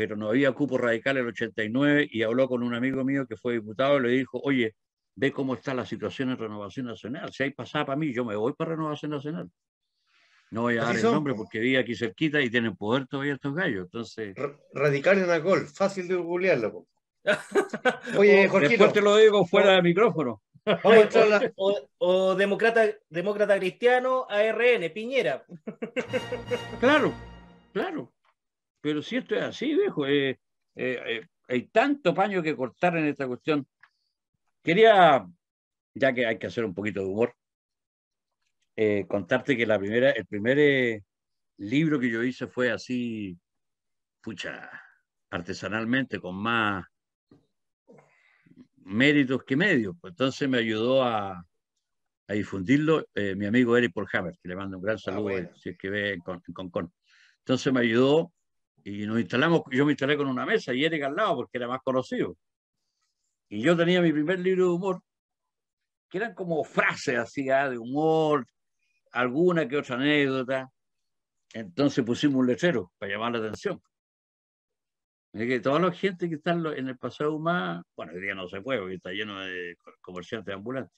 pero no había cupo radical en el 89 y habló con un amigo mío que fue diputado y le dijo, oye, ve cómo está la situación en Renovación Nacional. Si hay pasada para mí, yo me voy para Renovación Nacional. No voy a dar el nombre porque vi aquí cerquita y tienen poder todavía estos gallos. Entonces... Radical en gol. fácil de googlearlo. Oye, oh, Jorge. te lo digo oh. fuera de micrófono. o, o, demócrata, demócrata cristiano, ARN, Piñera. claro, claro. Pero si esto es así, viejo, eh, eh, eh, hay tanto paño que cortar en esta cuestión. Quería, ya que hay que hacer un poquito de humor, contarte que la primera, el primer libro que yo hice fue así, pucha, artesanalmente, con más méritos que medios. Pues entonces me ayudó a, difundirlo mi amigo Eric Porhammer, que le mando un gran ah, saludo si es que ve en con, con, Entonces me ayudó y nos instalamos, yo me instalé con una mesa y Eric al lado porque era más conocido. Y yo tenía mi primer libro de humor, que eran como frases así ah, de humor, alguna que otra anécdota. Entonces pusimos un letrero para llamar la atención. Es que toda la gente que está en el pasado humano, bueno, hoy día no se puede porque está lleno de comerciantes ambulantes.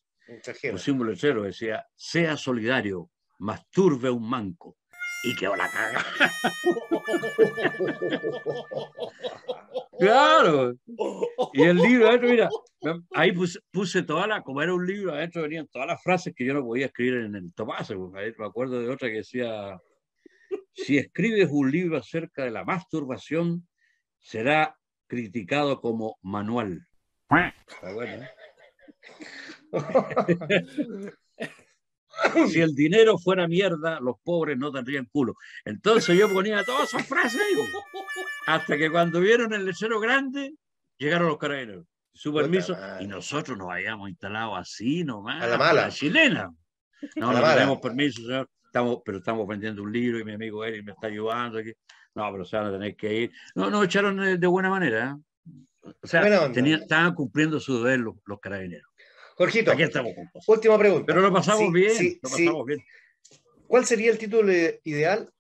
Pusimos un letrero decía, sea solidario, masturbe un manco y quedó la caga. claro. Y el libro adentro, mira, ahí puse, todas toda la, como era un libro, adentro venían todas las frases que yo no podía escribir en el Tomás. Me acuerdo de otra que decía, si escribes un libro acerca de la masturbación, será criticado como manual. Está bueno, ¿eh? si el dinero fuera mierda, los pobres no tendrían culo. Entonces yo ponía todas esas frases, digo, hasta que cuando vieron el lechero grande, llegaron los carabineros. Su permiso, y nosotros nos habíamos instalado así nomás. A la mala. A la chilena. No, no tenemos permiso, señor. pero estamos vendiendo un libro y mi amigo Eric me está ayudando. Aquí. No, pero se van a tener que ir. No, nos echaron de, buena manera. ¿eh? O sea, estaban cumpliendo su deber los carabineros. Jorgito, aquí Última pregunta. Pero lo pasamos, bien, ¿Cuál sería el título ideal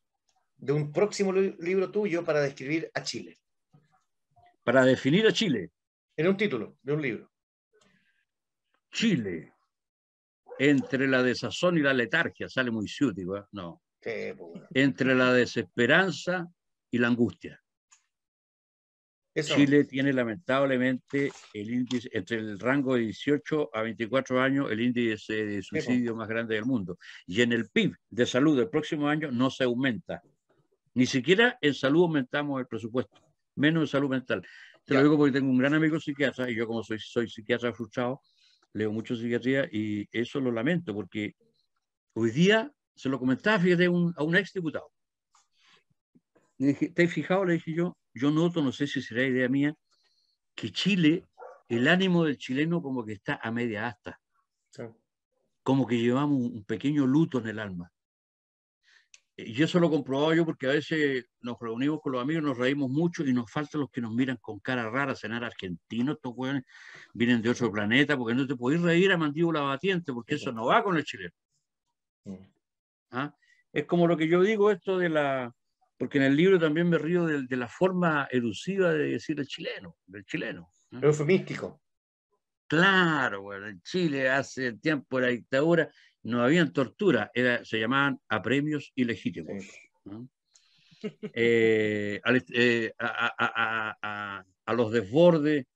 de un próximo libro tuyo para describir a Chile? Para definir a Chile. En un título de un libro. Chile, entre la desazón y la letargia, sale muy ciútico, no. Pues, entre la desesperanza y la angustia. Chile tiene lamentablemente el índice, entre el rango de 18 a 24 años, el índice de suicidio más grande del mundo. Y en el PIB de salud del próximo año no se aumenta. Ni siquiera en salud aumentamos el presupuesto, menos en salud mental. Te lo digo porque tengo un gran amigo psiquiatra y yo como soy, soy psiquiatra frustrado, leo mucho psiquiatría y eso lo lamento porque hoy día se lo comentaba, fíjate, a un ex diputado. ¿te has fijado? Le dije yo, yo noto, no sé si será idea mía, que Chile, el ánimo del chileno como que está a media asta. Como que llevamos un pequeño luto en el alma. Eh, y eso lo comprobaba yo porque a veces nos reunimos con los amigos, nos reímos mucho y nos faltan los que nos miran con cara rara, cenar argentino, estos jóvenes vienen de otro planeta, porque no te podéis reír a mandíbula batiente, porque eso no va con el chileno. ¿Ah? Es como lo que yo digo, esto de la, porque en el libro también me río de, la forma elusiva de decir el chileno, del chileno. ¿eh? Eufemístico. Claro, en Chile hace tiempo de la dictadura no habían tortura, se llamaban apremios ilegítimos. a, los desbordes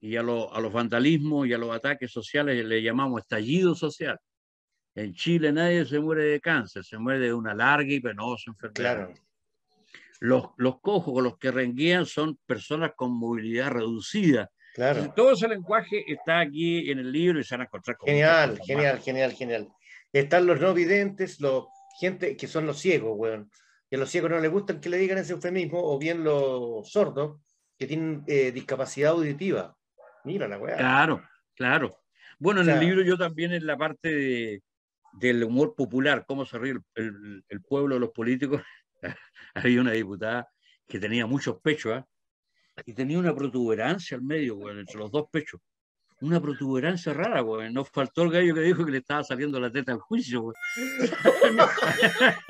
y a, los vandalismos y a los ataques sociales le llamamos estallido social. En Chile nadie se muere de cáncer, se muere de una larga y penosa enfermedad. Los, los cojos los que renguean son personas con movilidad reducida. Claro. todo ese lenguaje está aquí en el libro y se van a encontrar Genial, genial, genial, genial. Están los no videntes, los gente que son los ciegos, weón. Que a los ciegos no les gustan que le digan ese eufemismo, o bien los sordos, que tienen eh, discapacidad auditiva. Mira la weá. Claro, claro. Bueno, en el libro yo también en la parte de, del humor popular, cómo se ríe el, el pueblo los políticos, había una diputada que tenía muchos pechos ¿ah? y tenía una protuberancia al medio, bueno entre los dos pechos. Una protuberancia rara, nos nos faltó el gallo que dijo que le estaba saliendo la teta al juicio,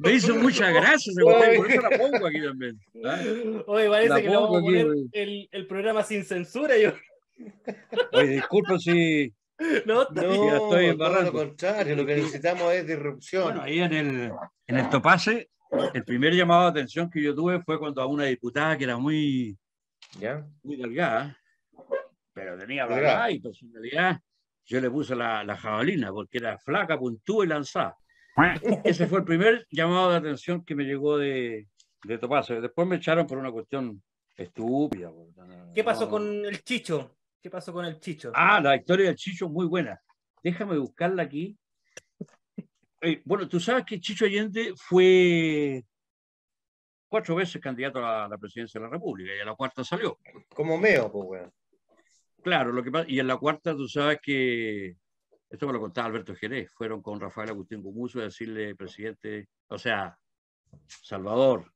Me hizo mucha gracia por eso la pongo aquí también. ¿ah? Oye, parece que le vamos a poner el, programa sin censura, yo. Oye, si, No, no estoy embarrando. lo contrario, lo que necesitamos es disrupción. Bueno, ahí en el, en el Topase, el primer llamado de atención que yo tuve fue cuando a una diputada que era muy, ¿Ya? muy delgada, pero tenía verdad y personalidad, yo le puse la, la jabalina porque era flaca, puntúa y lanzada. Ese fue el primer llamado de atención que me llegó de, de Topase. Después me echaron por una cuestión estúpida. ¿Qué pasó con el Chicho? ¿Qué pasó con el Chicho? Ah, la historia del Chicho muy buena. Déjame buscarla aquí. Eh, bueno, tú sabes que Chicho Allende fue cuatro veces candidato a la presidencia de la República y a la cuarta salió. Como meo, pues, weón. Claro, lo que y en la cuarta tú sabes que, esto me lo contaba Alberto Jerez, fueron con Rafael Agustín Gumuso a decirle, presidente, o sea, Salvador,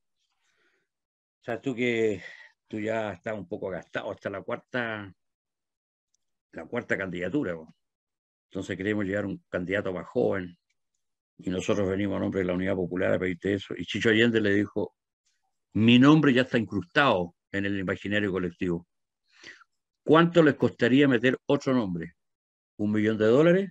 sabes tú que tú ya estás un poco gastado, hasta la cuarta la cuarta candidatura. Entonces queremos llegar a un candidato más joven y nosotros venimos a nombre de la Unidad Popular a pedirte eso. Y Chicho Allende le dijo, mi nombre ya está incrustado en el imaginario colectivo. ¿Cuánto les costaría meter otro nombre? ¿Un millón de dólares?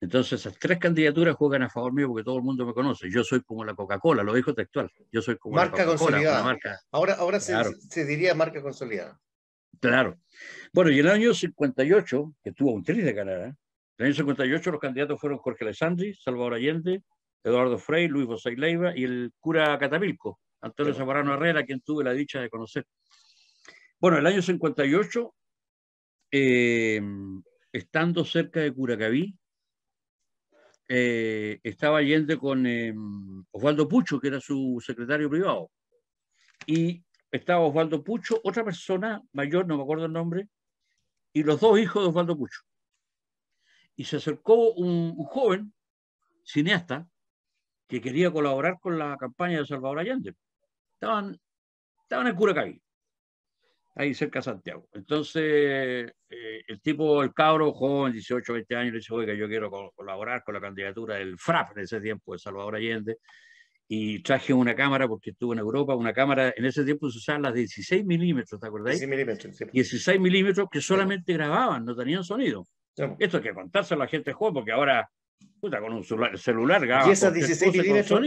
Entonces esas tres candidaturas juegan a favor mío porque todo el mundo me conoce. Yo soy como la Coca-Cola, lo dijo textual. Yo soy como marca la Coca-Cola. Marca... Ahora, ahora se diría marca consolidada. Claro. Bueno, y en el año 58, que tuvo un tri de ganar, ¿eh? en el año 58 los candidatos fueron Jorge Alessandri, Salvador Allende, Eduardo Frey, Luis José Leiva y el cura catabilco Antonio claro. Herrera, quien tuve la dicha de conocer. Bueno, el año 58, em, estando cerca de Curacaví, eh, estaba Allende con em, Osvaldo Pucho, que era su secretario privado. Y estaba Osvaldo Pucho, otra persona mayor, no me acuerdo el nombre, y los dos hijos de Osvaldo Pucho. Y se acercó un, joven cineasta que quería colaborar con la campaña de Salvador Allende. Estaban, estaban en Curacaví, ahí cerca de Santiago. Entonces, eh, el tipo, el cabro joven, 18, 20 años, le dice, oiga, yo quiero colaborar con la candidatura del FRAP en ese tiempo de Salvador Allende y traje una cámara porque estuve en Europa, una cámara, en ese tiempo se usaban las 16 milímetros, ¿te acordáis? 16 milímetros, sí. 16 milímetros que solamente grababan, no tenían sonido. Esto hay que contárselo a la gente joven porque ahora, puta, con un celular, celular Y esas 16 milímetros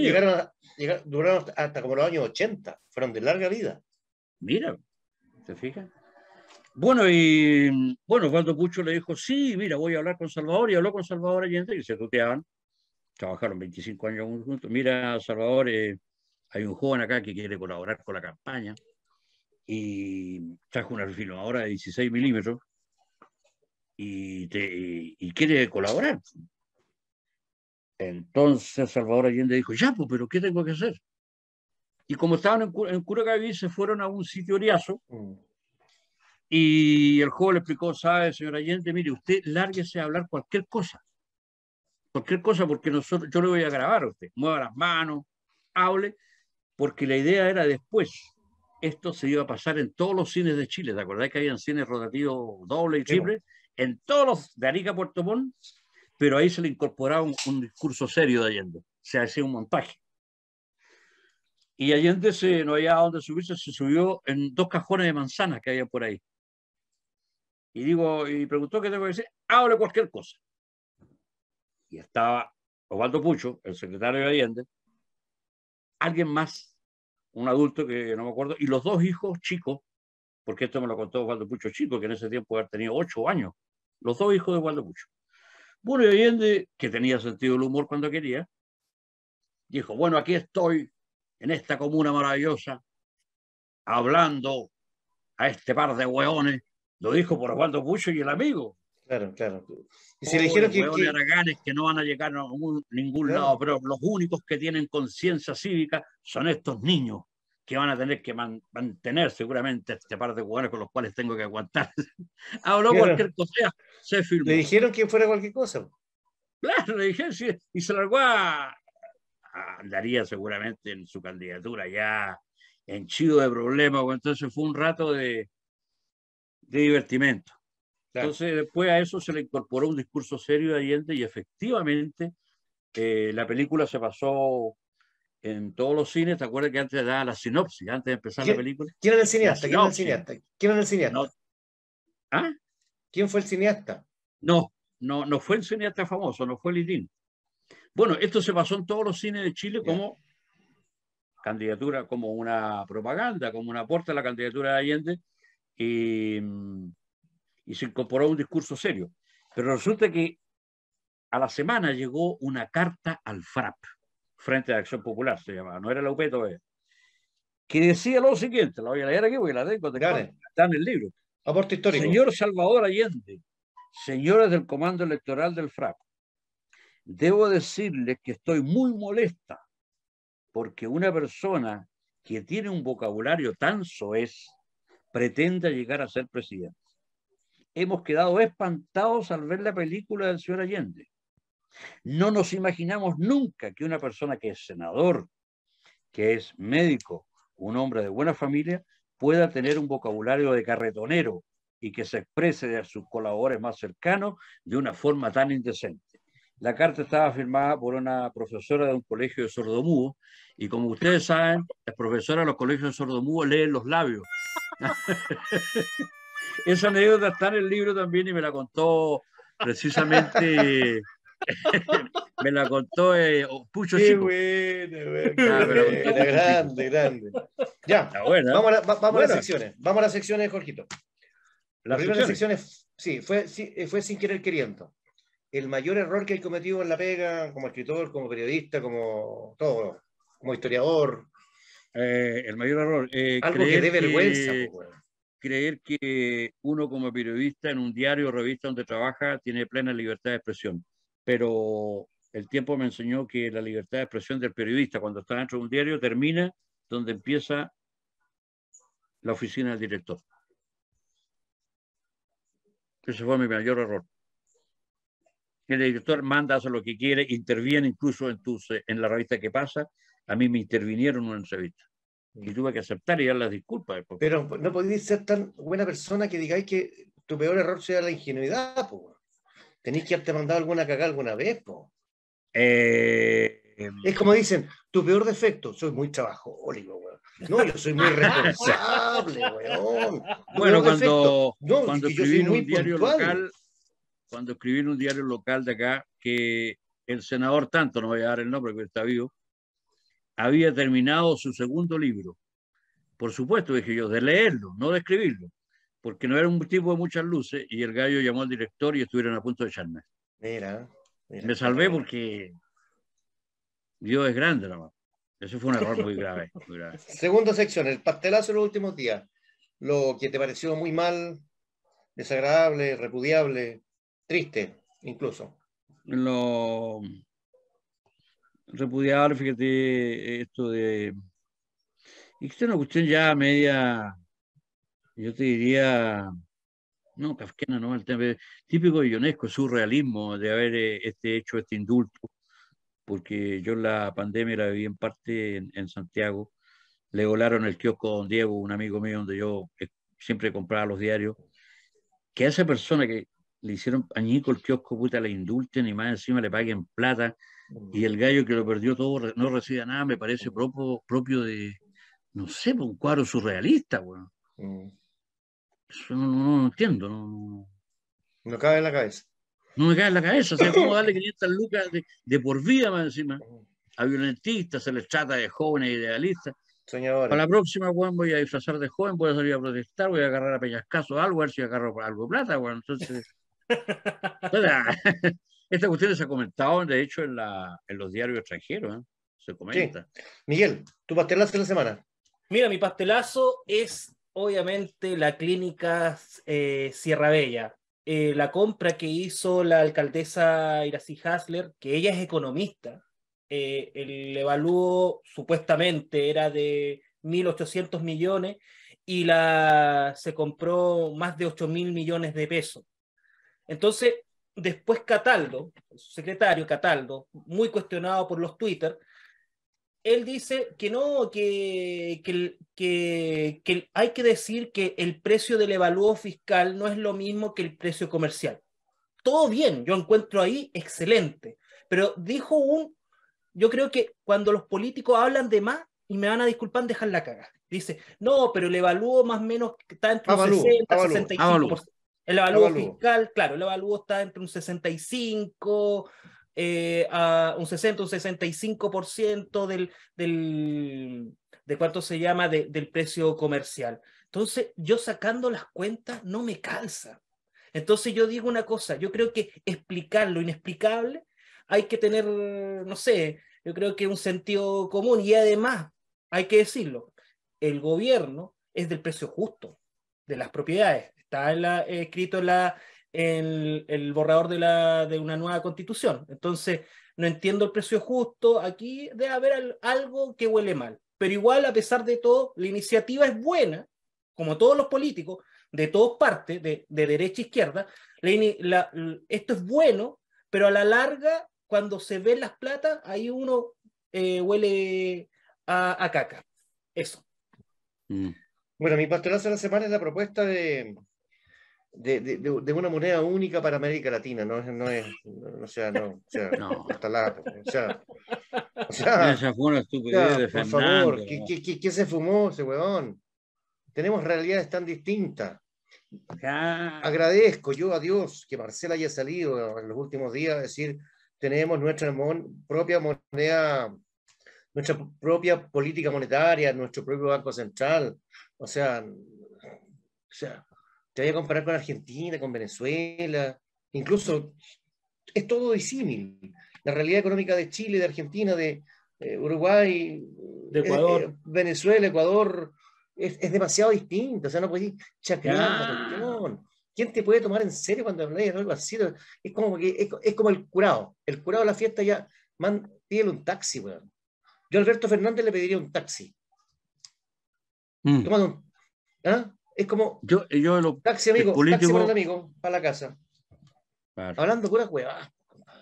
duraron hasta como los años 80, fueron de larga vida. Mira, ¿te fijas? Bueno, y bueno, cuando Pucho le dijo, sí, mira, voy a hablar con Salvador, y habló con Salvador Allende, y se tuteaban trabajaron 25 años juntos. Mira, Salvador, eh, hay un joven acá que quiere colaborar con la campaña y trajo una filmadora de 16 milímetros y, te, y quiere colaborar. Entonces Salvador Allende dijo, ya, pues, pero ¿qué tengo que hacer? Y como estaban en, en Curacaví, se fueron a un sitio oriazo mm. y el joven le explicó, sabe, señor Allende, mire, usted lárguese a hablar cualquier cosa cualquier cosa, porque nosotros, yo le voy a grabar a usted, mueva las manos, hable, porque la idea era después, esto se iba a pasar en todos los cines de Chile, ¿te acordás que había cines rotativos doble y triple? En todos los de Arica Puerto Montt, pero ahí se le incorporaba un, discurso serio de Allende, se hacía un montaje. Y Allende se, no había dónde subirse, se subió en dos cajones de manzanas que había por ahí. Y digo, y preguntó qué tengo que decir, hable cualquier cosa y estaba Osvaldo Pucho, el secretario de Allende, alguien más, un adulto que no me acuerdo, y los dos hijos chicos, porque esto me lo contó Osvaldo Pucho chico, que en ese tiempo había tenido ocho años, los dos hijos de Osvaldo Pucho. Bueno, y Allende, que tenía sentido el humor cuando quería, dijo, bueno, aquí estoy, en esta comuna maravillosa, hablando a este par de hueones, lo dijo por Osvaldo Pucho y el amigo, Claro, claro. Y dijeron que, que... que no van a llegar a ningún, lado, pero los únicos que tienen conciencia cívica son estos niños que van a tener que mantener seguramente este par de jugadores con los cuales tengo que aguantar. Habló claro. cualquier cosa, se filmó. Le dijeron que fuera cualquier cosa. Claro, le dijeron, sí, y se largó a, andaría seguramente en su candidatura ya en chido de problemas, pues, entonces fue un rato de, de divertimento. Entonces, después a eso se le incorporó un discurso serio de Allende y efectivamente eh, la película se pasó en todos los cines. ¿Te acuerdas que antes daba la sinopsis, antes de empezar la película? ¿Quién era el cineasta? ¿Quién era el cineasta? ¿Quién era el cineasta? ¿Ah? ¿Quién fue el cineasta? No, no, no fue el cineasta famoso, no fue Lidín Bueno, esto se pasó en todos los cines de Chile como candidatura, como una propaganda, como una puerta a la candidatura de Allende. Y mm, y se incorporó un discurso serio. Pero resulta que a la semana llegó una carta al FRAP, Frente de Acción Popular se llamaba, no era la UP que decía lo siguiente, la voy a leer aquí porque la tengo, está en el libro. Aporte histórico. Señor Salvador Allende, señores del Comando Electoral del FRAP, debo decirles que estoy muy molesta porque una persona que tiene un vocabulario tan soez pretenda llegar a ser presidente hemos quedado espantados al ver la película del señor Allende. No nos imaginamos nunca que una persona que es senador, que es médico, un hombre de buena familia, pueda tener un vocabulario de carretonero y que se exprese de sus colaboradores más cercanos de una forma tan indecente. La carta estaba firmada por una profesora de un colegio de sordomudo y como ustedes saben, las profesoras de los colegios de sordomudo leen los labios. esa anécdota está en el libro también y me la contó precisamente. me la contó eh, oh, Pucho Qué Chico. Qué bueno, ah, era grande, grande. Ya, vamos, a, vamos a, las secciones. Vamos a las secciones, Jorgito. La primera sección es, sí, fue, eh, fue sin querer queriendo. El mayor error que he cometido en la pega, como escritor, como periodista, como todo, como historiador. Eh, el mayor error. Eh, Algo que dé vergüenza. Pues, creer que uno como periodista en un diario o revista donde trabaja tiene plena libertad de expresión, pero el tiempo me enseñó que la libertad de expresión del periodista cuando está dentro de un diario termina donde empieza la oficina del director. Ese fue mi mayor error. El director manda, hace lo que quiere, interviene incluso en, eh, en la revista que pasa. A mí me intervinieron en una entrevista y tuve que aceptar y dar las disculpas. Pero no podéis ser tan buena persona que digáis que tu peor error sea la ingenuidad, Tenéis que haberte mandado alguna cagada alguna vez, eh, em. Es como dicen, tu peor defecto, soy muy trabajólico, weón. No, yo soy muy responsable, weón. Bueno, cuando, cuando escribí en un diario local, cuando escribí un diario local de acá, que el senador tanto, no voy a dar el nombre porque está vivo, había terminado su segundo libro. Por supuesto, dije yo, de leerlo, no de escribirlo, porque no era un tipo de muchas luces y el gallo llamó al director y estuvieron a punto de echarme. Mira, Me salvé porque Dios es grande, la Eso fue un error muy grave, muy grave. Segunda sección, el pastelazo de los últimos días. Lo que te pareció muy mal, desagradable, repudiable, triste, incluso. Lo, repudiar, fíjate, esto de... Y que es una cuestión ya media, yo te diría, no, kafkiana no, el tema típico de Ionesco, surrealismo de haber eh, este, hecho este indulto, porque yo la pandemia la viví en parte en, Santiago, le volaron el kiosco a don Diego, un amigo mío donde yo eh, siempre compraba los diarios, que esa persona que le hicieron añico el kiosco, puta, le indulten y más encima le paguen plata. Mm. Y el gallo que lo perdió todo no recibe nada, me parece mm. propio, propio de, no sé, pues, un cuadro surrealista, mm. Eso no, entiendo, no, no cabe en la cabeza. No me cae en la cabeza. O sea, ¿cómo darle 500 lucas de, por vida más encima? A violentistas, se les trata de jóvenes idealistas. Soñadores. Para la próxima, Juan, voy a disfrazar de joven, voy a salir a protestar, voy a agarrar a peñascaso algo, a ver si agarro algo de plata, bueno, Entonces, Ah, esta cuestión se ha comentado, de hecho, en, la, en los diarios extranjeros. ¿eh? Se comenta. Miguel, tu pastelazo de la semana. Mira, mi pastelazo es obviamente la clínica eh, Sierra Bella. Eh, la compra que hizo la alcaldesa Iracy Hasler, que ella es economista, el evalúo supuestamente era de 1.800 millones y la, se compró más de 8.000 millones de pesos. Entonces, después Cataldo, su secretario Cataldo, muy cuestionado por los Twitter, él dice que no, que, que, hay que decir que el precio del evalúo fiscal no es lo mismo que el precio comercial. Todo bien, yo encuentro ahí excelente, pero dijo un, yo creo que cuando los políticos hablan de más, y me van a disculpar, dejan la caga. Dice, no, pero el evalúo más o menos está entre 60 y 65%. El avalúo, fiscal, claro, el avalúo está entre un 65 eh, a un 60, un 65% del, del, de cuánto se llama, del precio comercial. Entonces, yo sacando las cuentas no me calza. Entonces, yo digo una cosa, yo creo que explicar lo inexplicable hay que tener, no sé, yo creo que un sentido común y además, hay que decirlo, el gobierno es del precio justo de las propiedades está eh, escrito la, el, borrador de, una nueva constitución. Entonces, no entiendo el precio justo. Aquí debe haber algo que huele mal. Pero igual, a pesar de todo, la iniciativa es buena, como todos los políticos, de todas partes, de, derecha a e izquierda. esto es bueno, pero a la larga, cuando se ven las platas, ahí uno eh, huele a, caca. Eso. Mm. Bueno, mi pastor hace la semana es la propuesta de, de, de, de, una moneda única para América Latina, no, no es, no, o sea, no, o sea, no. Hasta la, o sea, o sea, Esa fue una estupidez de Por favor, ¿qué, qué, qué, se fumó ese huevón? Tenemos realidades tan distintas. Agradezco yo a Dios que Marcela haya salido en los últimos días a decir, tenemos nuestra propia moneda, nuestra propia política monetaria, nuestro propio Banco Central, o sea, o sea, te voy a comparar con Argentina, con Venezuela, incluso es todo disímil. La realidad económica de Chile, de Argentina, de eh, Uruguay, de eh, Ecuador. Venezuela, Ecuador, es, demasiado distinta. O sea, no puedes decir, ¿Quién te puede tomar en serio cuando habláis de algo así? Es como, que, es, como el curado. El curado de la fiesta ya, man, pídele un taxi, weón. Yo Alberto Fernández le pediría un taxi. Mm. Un, ¿ah? Es como. Yo, yo taxi amigo, taxi para amigo, para la casa. Hablando puras huevas.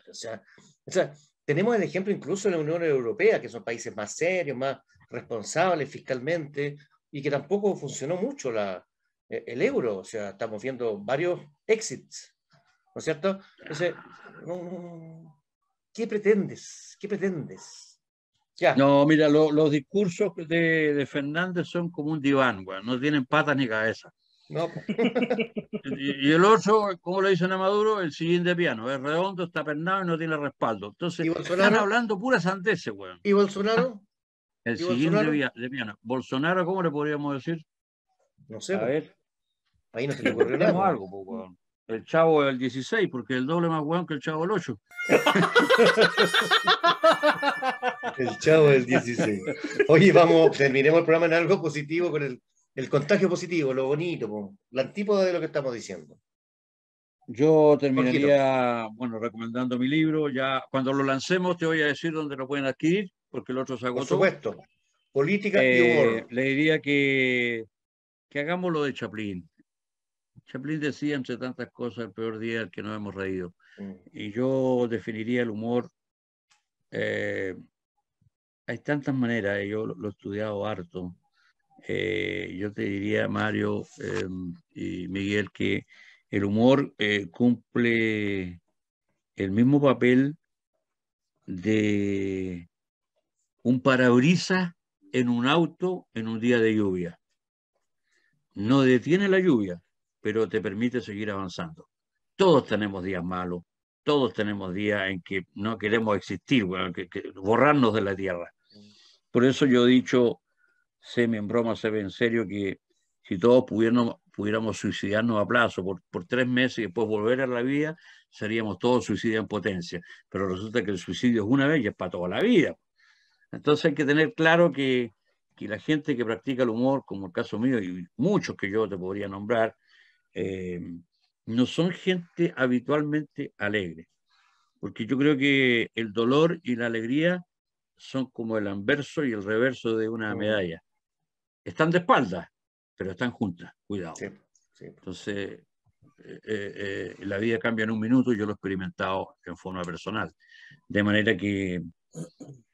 O sea, o sea, tenemos el ejemplo incluso en la Unión Europea, que son países más serios, más responsables fiscalmente, y que tampoco funcionó mucho la, eh, el euro. O sea, estamos viendo varios exits. ¿No es cierto? Entonces, ¿qué pretendes? ¿Qué pretendes? No, mira, los discursos de, Fernández son como un diván, güey. no tienen patas ni cabeza. No. Pues. y, el otro, ¿cómo le dicen a Maduro? El sillín de piano, es redondo, está pernado y no tiene respaldo. Entonces, están hablando puras andeses, weón. ¿Y Bolsonaro? Ah, el sillín De, piano. ¿Bolsonaro cómo le podríamos decir? No sé. A pues. ver. Ahí no se le ocurrió algo, pues, weón el chavo del 16, porque el doble más bueno que el chavo el 8. el chavo el 16. Hoy vamos, terminemos el programa en algo positivo con el, contagio positivo, lo bonito, la antípoda de lo que estamos diciendo. Yo terminaría, bueno, recomendando mi libro. Ya cuando lo lancemos te voy a decir dónde lo pueden adquirir, porque el otro se agotó. Por supuesto. Política y eh, humor. Le diría que, que hagamos lo de Chaplin. Chaplin decía, entre tantas cosas, el peor día que no hemos reído. Mm. Y yo definiría el humor. Eh, hay tantas maneras, yo lo, he estudiado harto. Eh, yo te diría, Mario em, y Miguel, que el humor eh, cumple el mismo papel de un parabrisas en un auto en un día de lluvia. No detiene la lluvia, pero te permite seguir avanzando. Todos tenemos días malos, todos tenemos días en que no queremos existir, bueno, que, borrarnos de la tierra. Por eso yo he dicho, sé en broma, sé en serio, que si todos pudiéramos, suicidarnos a plazo por, tres meses y después volver a la vida, seríamos todos suicidios en potencia. Pero resulta que el suicidio es una vez y es para toda la vida. Entonces hay que tener claro que, que la gente que practica el humor, como el caso mío y muchos que yo te podría nombrar, eh, no son gente habitualmente alegre, porque yo creo que el dolor y la alegría son como el anverso y el reverso de una medalla. Están de espaldas, pero están juntas, cuidado. Entonces, eh, eh, la vida cambia en un minuto, yo lo he experimentado en forma personal. De manera que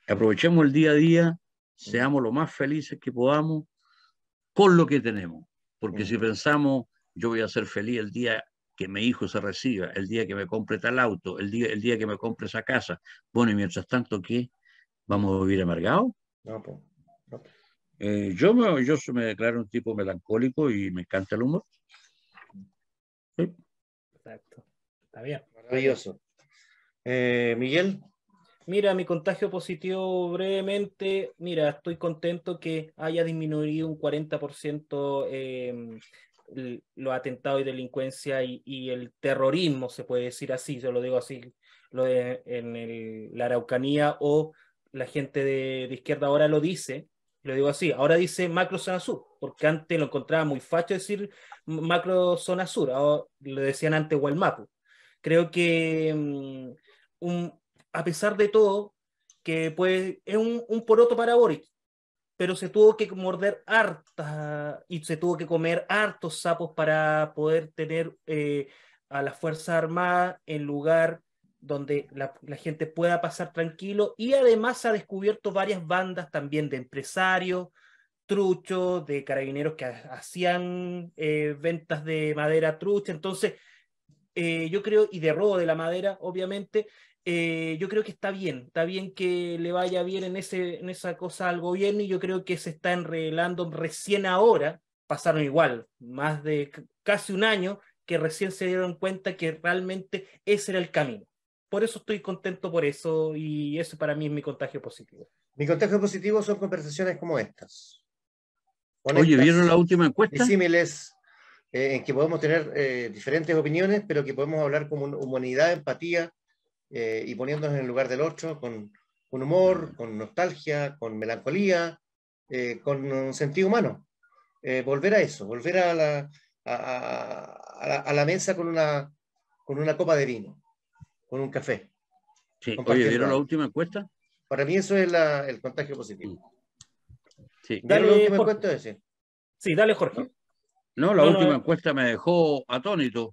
aprovechemos el día a día, seamos lo más felices que podamos con lo que tenemos, porque si pensamos yo voy a ser feliz el día que mi hijo se reciba, el día que me compre tal auto, el día, el día que me compre esa casa. Bueno, y mientras tanto, ¿qué? ¿Vamos a vivir amargado No, eh, yo, me, declaro un tipo melancólico y me encanta el humor. Sí. Exacto. Está bien. Maravilloso. Eh, Miguel. Mira, mi contagio positivo brevemente, mira, estoy contento que haya disminuido un 40% los atentados y delincuencia y, el terrorismo, se puede decir así, yo lo digo así, lo en la Araucanía o la gente de, izquierda ahora lo dice, lo digo así, ahora dice macro zona sur, porque antes lo encontraba muy facho decir macro zona sur, lo decían antes Walmapu. Creo que mm, a pesar de todo, que pues es un, poroto para pero se tuvo que morder harta y se tuvo que comer hartos sapos para poder tener eh, a la Fuerza Armada en lugar donde la, gente pueda pasar tranquilo y además ha descubierto varias bandas también de empresarios, truchos, de carabineros que hacían eh, ventas de madera trucha, entonces eh, yo creo, y de robo de la madera, obviamente, eh, yo creo que está bien, está bien que le vaya bien en, ese, en esa cosa al gobierno y yo creo que se está enredando recién ahora, pasaron igual, más de casi un año que recién se dieron cuenta que realmente ese era el camino. Por eso estoy contento por eso y eso para mí es mi contagio positivo. Mi contagio positivo son conversaciones como estas. Oye, ¿vieron la última encuesta? Eh, en que podemos tener eh, diferentes opiniones, pero que podemos hablar como humanidad, empatía, eh, y poniéndonos en el lugar del otro con, un humor, con nostalgia, con melancolía, eh, con un sentido humano. Eh, volver a eso, volver a la, a, la, mesa con una, con una copa de vino, con un café. Sí. Oye, ¿vieron la última encuesta? Para mí eso es el contagio positivo. Sí. Dale, la última encuesta Sí, dale, Jorge. No, la última encuesta me dejó atónito.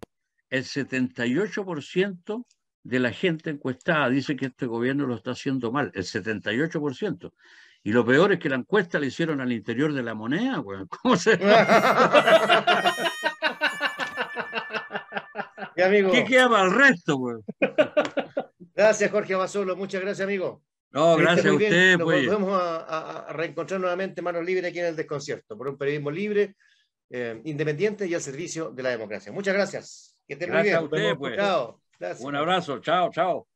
El 78% de la gente encuestada dice que este gobierno lo está haciendo mal, el 78%. Y lo peor es que la encuesta la hicieron al interior de la moneda, güey. ¿Cómo se.? ¿Qué queda para el resto, güey? Gracias, Jorge Basolo. Muchas gracias, amigo. No, gracias a usted. Nos pues. a, reencontrar nuevamente Manos Libres aquí en el Desconcierto, por un periodismo libre, eh, independiente y al servicio de la democracia. Muchas gracias. Que A usted, pues. Un abrazo, chao, chao.